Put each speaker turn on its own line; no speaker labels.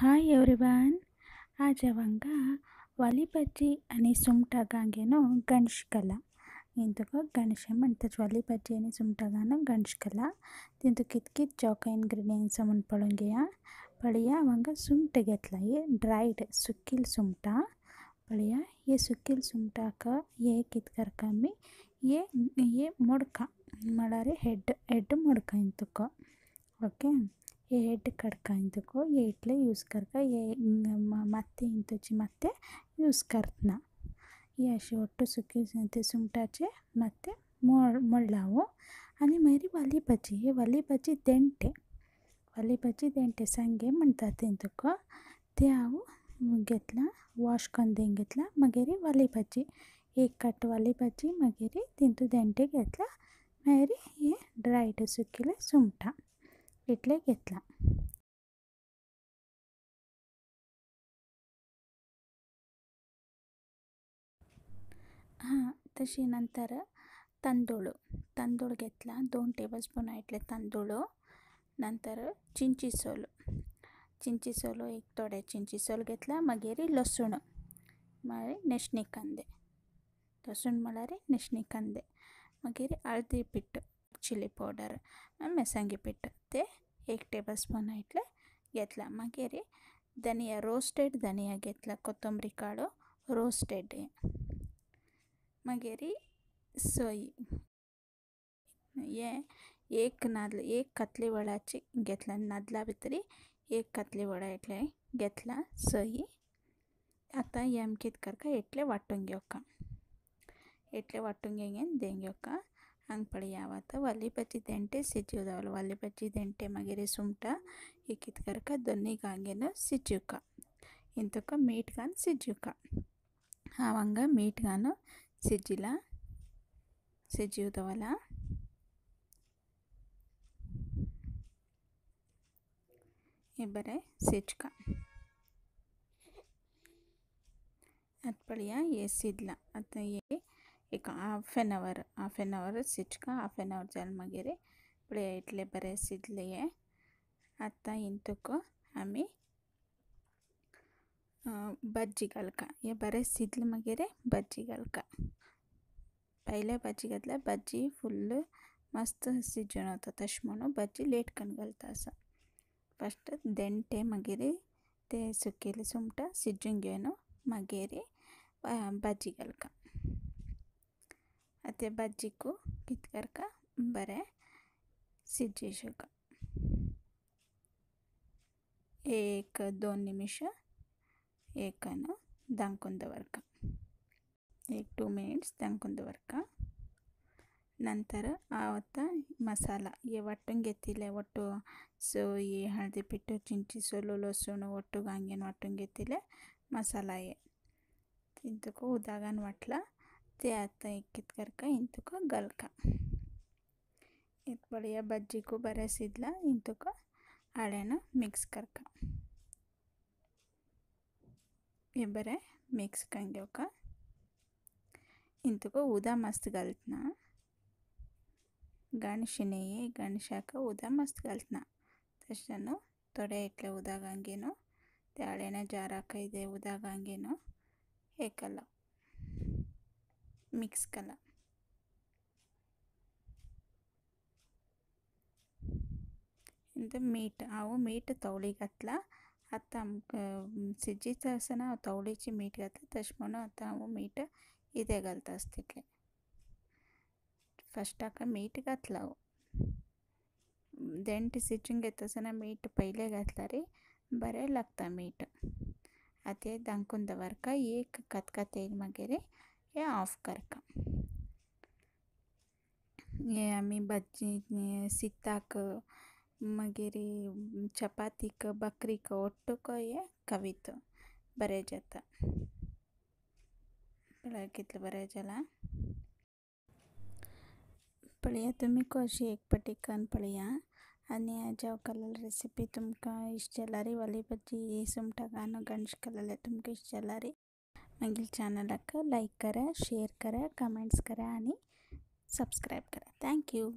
hi Rin ಆಜೆಂಗಾ ವಲಿ ಭಾಜಟಾ ಗು ಗಂಜ ಕಲಾ ಹಿ ಗಂಜ ವಾಲಿ ಸುಂಟಾ ಗುರು ಗಂಟಕಲಾ ತುಂಬ ಕೀ ಕ ಇಂಗ್ರೀಡಿಯಂಟ್ಸ ಪೇಯಾ ಪಳೆಯಾಂಗಟ ಡ್ರೈಡ್ಕಿಲ್ಟಾ ಪಳಿಯಾಕಿಲ್ಟಾಕಿ ಮೋಡಕಾಯಿ ಓಕೆ ಈ ಹೆಡ್ ಕಡ್ಕ ಇಂತಕ್ಕೂ ಏಟ್ಲೆ ಯೂಸ್ ಕರ್ಕ ಏ ಮತ್ತೆ ಇಂತೊಚ್ಚಿ ಮತ್ತೆ ಯೂಸ್ ಕರ್ತನ सुकी ಒಟ್ಟು ಸುಕ್ಕಿ ಸುಂಟಾಚೆ ಮತ್ತೆ ಮೊಳ್ಳಾವು आणि मागीर वाली भाजी हे वाली भाजी देंटे वाली भाजी देंटे सांगे म्हणटा तें तुका तें हांव घेतलां वॉश करून तें घेतलां मागीर वाली भाजी एक काट वाली भाजी मागीर घेतला मागीर हे ड्रायड इतले घेतला हां तशी नंतर तांदूळ तांदूळ घेतला दोन टेबलस्पून आयटले तांदूळ नंतर चिंची सोल चिंची सोलो एक थोडे चिंची सोल घेतला मागीर लसूण मागीर नेशणी कांदे लसूण म्हळ्यार नेशणी कांदे मागीर हळदी पीठ चिली पाउडर मिरसांगी पीठ ते एक टेबल स्पून इतले घेतला धनिया रोस्टेड धनिया घेतला कोथंबरी रोस्टेड मागीर सोय ये एक नादल एक कतली वडाची घेतला नादला भितरी एक कतली वडा इतले घेतला सोयी आतां हे आमी कितें करता इतले वांटूंक घेवका इतले वांटूंक घेवन देंग घेवका ಹಂಗೆ ಯಾವತ್ತ ಒಲೆ ಬಚ್ಚಿದಂಟೆ ಸಿಜ್ಜಿದಾವಲ್ಲ ಒಲೆ ಬಚ್ಚಿದಂಟೆ ಮಗಿರಿ ಸುಮ್ಟ ಇಕ್ಕಿದ ಕರ್ಕ ದೊನ್ನಿಗಾಂಗೆನ ಸಿಜ್ಜುಕ ಇಂತಕ ಮೀಟ್ಗಾನ್ ಸಿಜ್ಜುಕ ಅವಂಗ ಮೀಟ್ಗಾನು ಸಿಜ್ಜಿಲ ಸಿಜ್ಜಿದವಲ್ಲ ಇಬ್ಬರೇ ಸಿಜ್ಕ ಅತ್ಪಳಿಯ ಎಸಿದ್ಲ ಅತ್ತ ಏ એક half an hour half an hour ಸಿಟ್ಕ ಹಾಫ್ ಎನ್ ಅವರ್ ಜಲ್ಮಗಿರಿ ಇಪ್ಪಳೆ ಇಟ್ಲೆ ಬರೆಸಿದ್ಲೆಯೇ ಅತ್ತ ಇಂತಕ್ಕೂ ಆಮಿ ಬಜ್ಜಿಗಲ್ಕ ये ಬರೆ ಸಿದ್ಲು ಮಗಿರೆ ಬಜ್ಜಿಗಲ್ಕ ಪೈಲೆ ಬಜ್ಜಿಗದ್ಲೆ ಬಜ್ಜಿ ಫುಲ್ ಮಸ್ತ್ ಸಿಜ್ಜುನತ ತಶ್ಮನು ಬಜ್ಜಿ ಲೇಟ್ ಕನ್ಗಲ್ತಾಸ ಫಸ್ಟ್ ದೆಂಟೆ ಮಗಿರಿ ते सुकेली सुमटा सिज्जुंगेनो मगेरी बज्जिगल्का ಮತ್ತು ಬಜ್ಜಿಕ್ಕೂ ಕಿತ್ಕರ್ಕ ಬರೇ ಸಿಜ್ಜಿಸೋಕ ಏಕ ದೋನ್ ನಿಮಿಷ ಏಕನು ದಂಕುಂದವರ್ಕ ಈಗ ಟೂ ಮಿನಿಟ್ಸ್ ದಂಕುಂದವರ್ಕ ನಂತರ ಆವತ್ತ ಮಸಾಲ ಈ ಒಟ್ಟಂಗೆತ್ತಿಲ್ಲ ಒಟ್ಟು ಸೊ ಈ ಹಳದಿ ಪಿಟ್ಟು ಚಿಂಚಿ ಸೋಲು ಲೋಸುನು ಒಟ್ಟು ಹಂಗೇನು ಒಟ್ಟಂಗೆತ್ತಿಲ್ಲ ಮಸಾಲೆ ಇಂತಕ್ಕೂ ಉದಾಗನ್ ಒಟ್ಲ आता इक्कित करके इंतुक गलक एक बढ़िया बज्जी को बरसिद्ला इंतुक ಹಳೆನ ಮಿಕ್ಸ್ ಕರ್ಕ ಇಬ್ಬರೇ ಮಿಕ್ಸ್ ಕಂಗ್ಯವಕ ಇಂತಕ ಉದ ಮಸ್ತ್ ಗಲ್ತ್ನ ಗಣಶನೆಯೇ ಗಣಶಾಕ ಉದ ಮಸ್ತ್ ಗಲ್ತ್ನ ತಕ್ಷಣ ತೊಡೆ ಇಟ್ಲೆ ಉದಾಗಂಗೇನು ಹಳೆನ ಜಾರಾಕ ಇದೆ ಉದಾಗಂಗೇನು ಹೇಕಲ್ಲ మిక్స్ కల ಇಂದು ಮೀಟ್ ಅವು ಮೀಟ್ ತೌಳಿಗತ್ಲ ಅತ್ತ ಸಿಜ್ಜಿ ತರ್ಸನ ಅವು ತೌಳಿಚಿ ಮೀಟ್ಗತ್ಲ ತಶ್ಮನ ಅತ್ತ ಅವು ಮೀಟ್ ಇದೆಗಲ್ ತರ್ಸ್ತಿಟ್ಲೆ ಫಸ್ಟ್ ಆಕ ಮೀಟ್ ಗತ್ಲ ಅವು ದೆಂಟ್ ಸಿಜ್ಜಿಂಗ್ ಎತ್ತಸನ ಮೀಟ್ ಪೈಲೆ ಗತ್ಲ ರೀ ಬರೇ ಲಗ್ತ ಮೀಟ್ ಅದೇ ದಂಕುಂದ ವರ್ಕ ಏಕ ಕತ್ ಕತೆ ಮಗೆರೆ ये ऑफ कर का हे आमी भाजी सिताक मागीर चपातीक बकरीक ओट्टूक हे कवित बरें जाता पळय कितलें बरें जालां पळया तुमी कशी एक पाटी करून पळया आनी हाज्या कलल रेसिपी तुमकां इश्ट जाल्या री वाली भाजी सुंगटां कांदो गणेश कलले तुमकां इश्ट जाल्या री मागील चॅनलला लाईक करा शेअर करा कमेंट्स करा आणि सबस्क्राईब करा थँक्यू